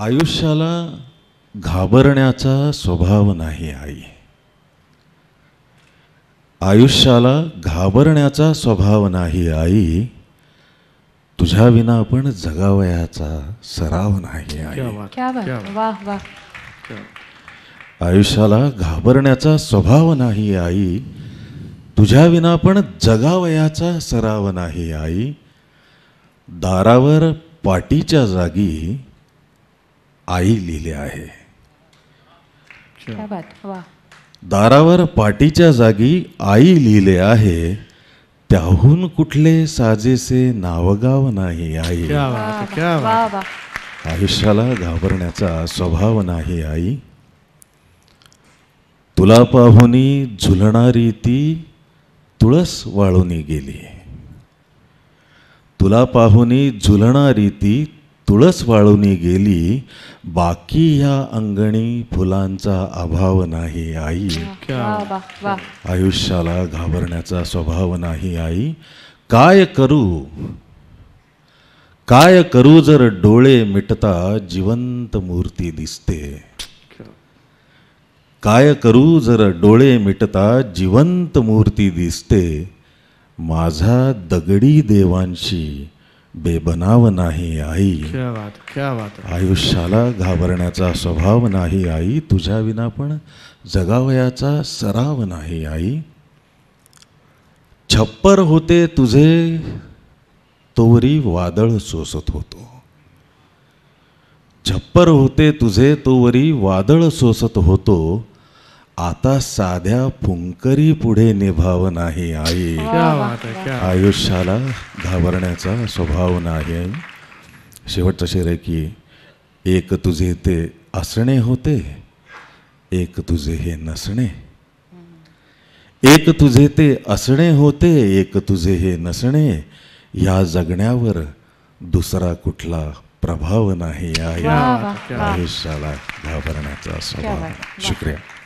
आयुष्याला घाबरण्याचा स्वभाव नाही आई आयुष्याला घाबरण्याचा स्वभाव नाही आई तुझ्या विना आपण जगावयाचा सराव नाही आई आयुष्याला घाबरण्याचा स्वभाव नाही आई तुझ्या विना पण जगावयाचा सराव नाही आई दारावर पाटीच्या जागी आई लिहिले आहे दारावर पाटीच्या जागी आई लिहिले आहे त्याहून कुठले साजेसे नावगाव नाही आई आयुष्याला घाबरण्याचा स्वभाव नाही आई तुला पाहुनी झुलणारी ती तुळस वाळूनी गेली तुला पाहुनी झुलणारी ती तुळस वाळूनी गेली बाकी या अंगणी फुलांचा अभाव नाही आई आयुष्याला घाबरण्याचा स्वभाव नाही आई काय करू काय करू जर डोळे मिटता जिवंत मूर्ती दिसते काय करू जर डोळे मिटता जिवंत मूर्ती दिसते माझा दगडी देवांशी बेबनाव नाही आई आयुष्याला घाबरण्याचा स्वभाव नाही आई तुझ्या विना पण जगावयाचा सराव नाही आई छप्पर होते तुझे तोवरी वादळ सोसत होतो छप्पर होते तुझे तोवरी वादळ सोसत होतो आता साध्या फुंकरी पुढे निभाव नाही आई आयुष्याला घाबरण्याचा स्वभाव नाही आई शेवटचं शेर आहे की एक तुझे ते असणे होते एक तुझे हे नसणे एक तुझे ते असणे होते एक तुझे हे नसणे या जगण्यावर दुसरा कुठला प्रभाव नाही आयुष्याला घाबरण्याचा स्वभाव शुक्रिया